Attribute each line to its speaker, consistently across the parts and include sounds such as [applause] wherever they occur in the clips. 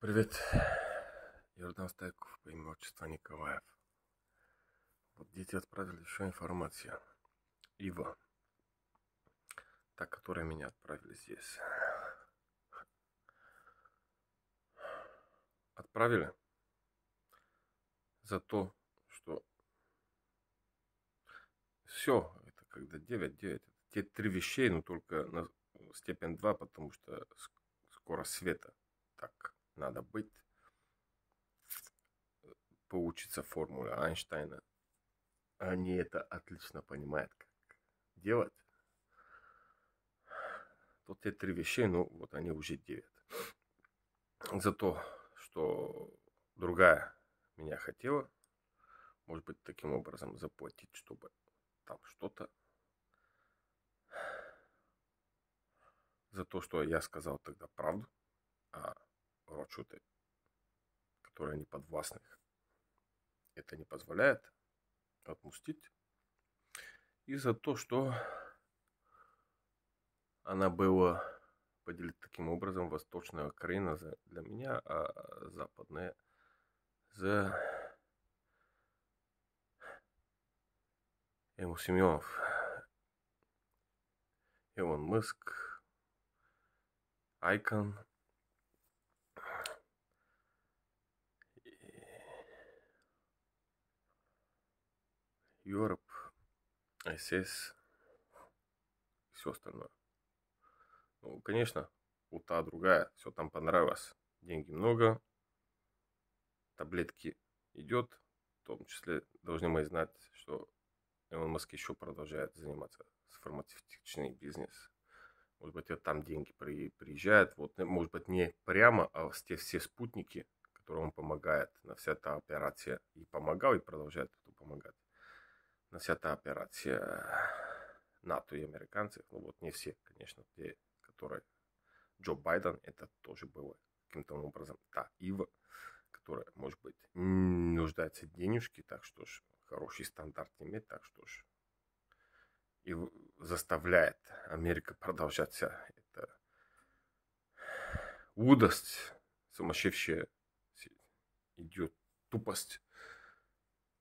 Speaker 1: Привет, Иордан Стайков по имени отчества Николаев. Вот дети отправили еще информацию. Ива, та, которая меня отправили здесь. Отправили за то, что все, это когда 9, 9, те три вещей, но только на степень 2, потому что скорость света. Так надо быть, э, получится формула Эйнштейна. Они это отлично понимают, как делать. Тут те три вещи, ну, вот они уже девят. За то, что другая меня хотела, может быть, таким образом заплатить, чтобы там что-то за то, что я сказал тогда правду, а рочуты, которые не подвластны. Это не позволяет отпустить. И за то, что она была поделить таким образом Восточная Украина для меня, а Западная за Эму Семенов, Илон Мыск, Айкон – Европ, ICS и все остальное. Ну, конечно, у та другая, все там понравилось. Деньги много, таблетки идет, в том числе должны мы знать, что Элон Маск еще продолжает заниматься с фармацевтичный бизнес. Может быть, это там деньги при, приезжают. Вот, э, может быть, не прямо, а все все спутники, которым он помогает на вся эта операция. И помогал, и продолжает помогать на Насята операция НАТО и американцев. Ну вот не все, конечно, те, которые... Джо Байден это тоже было каким-то образом та ива, которая, может быть, нуждается в денежке, так что ж, хороший стандарт иметь, так что ж, и заставляет Америка продолжаться. Это удость, сумасшедшая идет тупость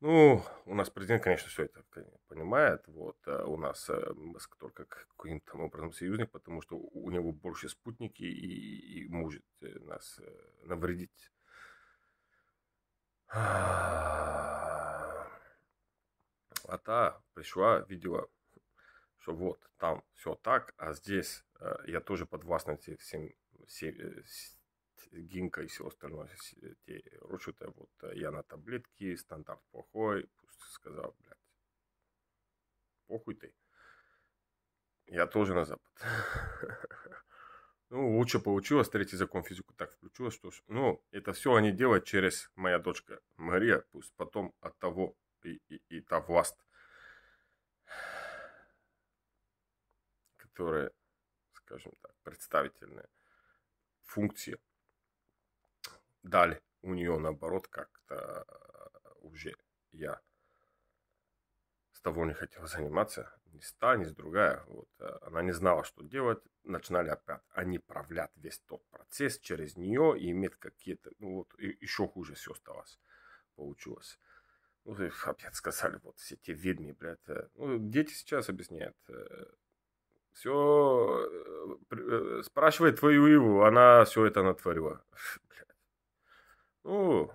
Speaker 1: ну, у нас президент, конечно, все это понимает. Вот, а у нас э, Маск только каким-то образом союзник, потому что у него больше спутники и, и может э, нас навредить. А та пришла, видела, что вот там все так, а здесь я тоже под подвластна всем, всем, всем гинка и все остальное. Э, те ручу-то а вот э, я на таблетки, стандарт плохой. Пусть сказал, блядь, похуй ты. Я тоже на Запад. [laughs] Ну, лучше получилось, третий закон физику так включилось, что... Ну, это все они делают через моя дочка Мария, пусть потом от того и, и, и та власть, которая, скажем так, представительная функция дали. У нее, наоборот, как-то э, уже я с того не хотел заниматься, ни с та, ни с другая. Вот. Э, она не знала, что делать, начинали опять. Они правлят весь тот процесс через нее и имеют какие-то... Ну вот, и еще хуже все осталось, получилось. Ну, и [laughs] опять сказали, вот все те ведьми, блядь. Э, ну, дети сейчас объясняют. Все спрашивает твою Иву, она все это натворила. [laughs] Блядь. Ну,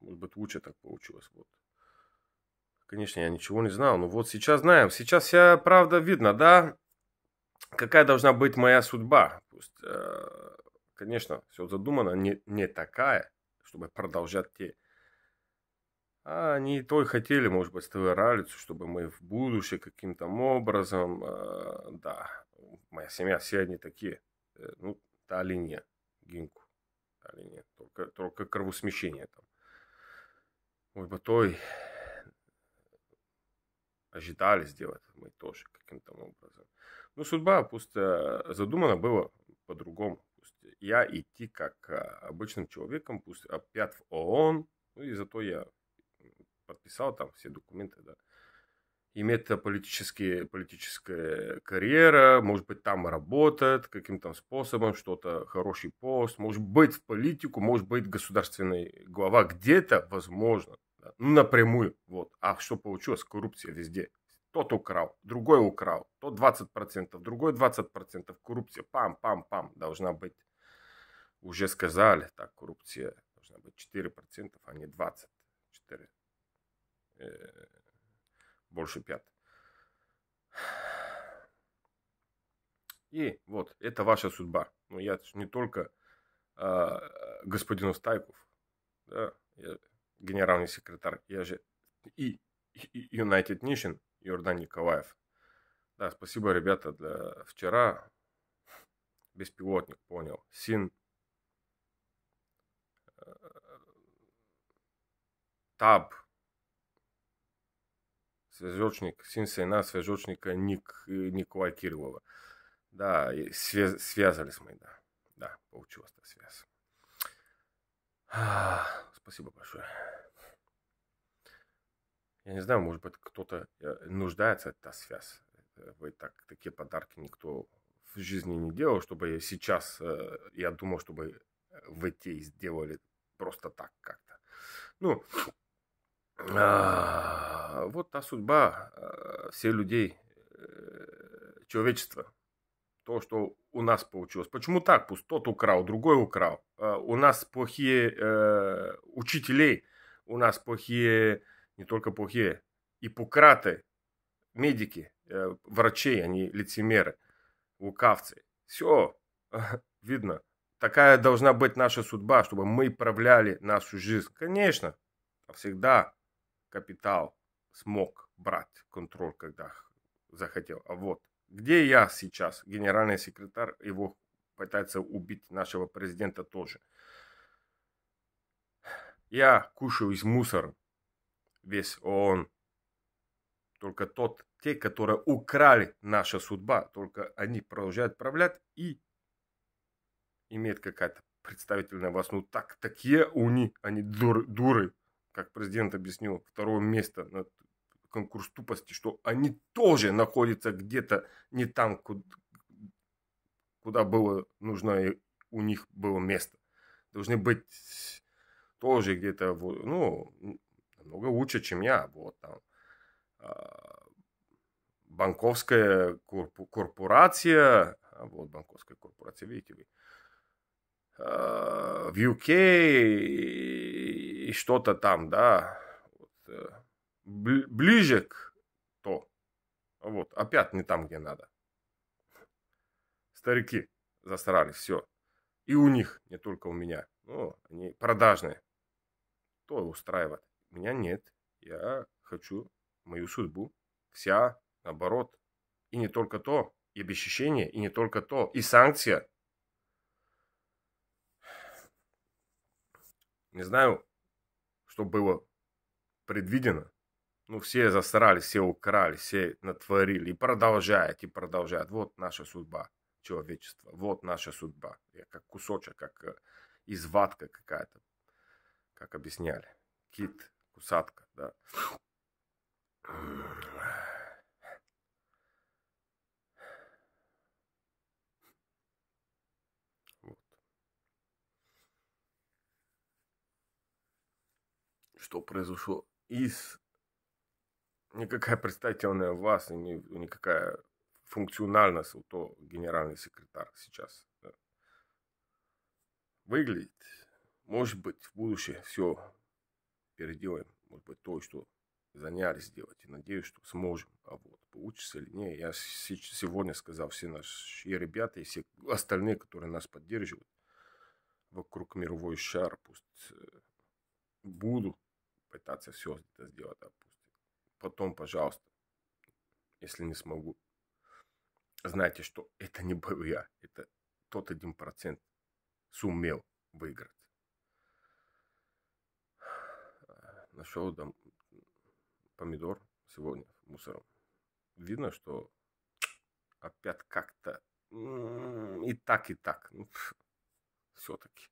Speaker 1: может быть, лучше так получилось. Вот. Конечно, я ничего не знал, но вот сейчас знаем. Сейчас я, правда, видно, да, какая должна быть моя судьба. Пусть, э, конечно, все задумано не, не такая, чтобы продолжать те. А они то и хотели, может быть, ставить ралицу, чтобы мы в будущее каким-то образом, э, да, моя семья, все они такие, э, ну, та линия, гинку или нет только только кровосмещение там Ой, бы той ожидали сделать мы тоже каким-то образом. Но ну, судьба пусть э, задумана была по-другому. пусть Я идти как э, обычным человеком, пусть опять в ООН, ну и зато я подписал там все документы, да и метаполитические, политическая карьера, может быть, там работает каким-то способом, что-то, хороший пост, может быть, в политику, может быть, государственный глава где-то, возможно, да, ну, напрямую, вот. А что получилось? Коррупция везде. Тот украл, другой украл, тот 20%, другой 20%, коррупция, пам-пам-пам, должна быть, уже сказали, так, коррупция должна быть 4%, а не 24% больше пят. И вот, это ваша судьба. Ну, я не только э, господин Стайков, да, я генеральный секретарь, я же и United Nation Иордан Николаев. Да, спасибо, ребята, для вчера. Беспилотник, понял. Син. Э, Таб свежочник Синсейна, свежочника Ник, э, Николая Кириллова. Да, связ, связались мы, да. Да, получилось-то связь. спасибо большое. Я не знаю, может быть, кто-то э, нуждается в эта связь. Э, вы так, такие подарки никто в жизни не делал, чтобы сейчас, я думал, чтобы в эти сделали просто так как-то. Ну, а, вот та судьба а, всех людей, э, человечества. То, что у нас получилось. Почему так? пусть тот украл, другой украл. А, у нас плохие э, учителей, у нас плохие, не только плохие, ипократы, медики, э, врачей, они лицемеры, лукавцы. Все, [laughs] видно. Такая должна быть наша судьба, чтобы мы правляли нашу жизнь. Конечно, всегда капитал смог брать контроль, когда захотел. А вот где я сейчас, генеральный секретарь, его пытается убить нашего президента тоже. Я кушаю из мусора весь ООН. Только тот, те, которые украли наша судьба, только они продолжают правлять и имеет какая-то представительная вас. Ну так, такие уни, они дур, дуры как президент объяснил, второе место на конкурс тупости, что они тоже находятся где-то не там, куда, куда было нужно, и у них было место. Должны быть тоже где-то, ну, намного лучше, чем я. Вот там а, банковская корпорация, а, вот банковская корпорация, видите вы, а, в UK что-то там, да, вот, э, ближе к то. Вот, опять не там, где надо. Старики засрали, все. И у них, не только у меня. Ну, они продажные. То устраивает. Меня нет. Я хочу мою судьбу. Вся, наоборот. И не только то. И обещание, и не только то. И санкция. Не знаю, чтобы было предвидено, ну, все засрали, все украли, все натворили. И продолжают и продолжают. Вот наша судьба человечества. Вот наша судьба. Я как кусочек, как э, изватка какая-то. Как объясняли. Кит, кусатка, да. что произошло из... Никакая представительная власть, никакая функциональность, у то генеральный секретарь сейчас э, выглядит. Может быть, в будущем все переделаем. Может быть, то, что занялись делать. И надеюсь, что сможем. А вот получится или нет, я сегодня сказал все наши ребята и все остальные, которые нас поддерживают вокруг мировой шар, пусть э, будут пытаться все это сделать, допустим. Потом, пожалуйста, если не смогу, знайте, что это не был я, это тот один процент сумел выиграть. Нашел там помидор сегодня мусором. Видно, что опять как-то и так, и так. Ну, Все-таки.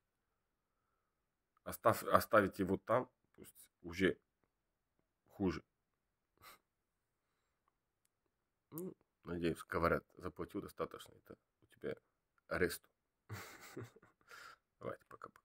Speaker 1: Остав, оставить его там, пусть уже хуже. Ну, надеюсь, говорят, заплатил достаточно. Это у тебя арест. [laughs] Давайте, пока-пока.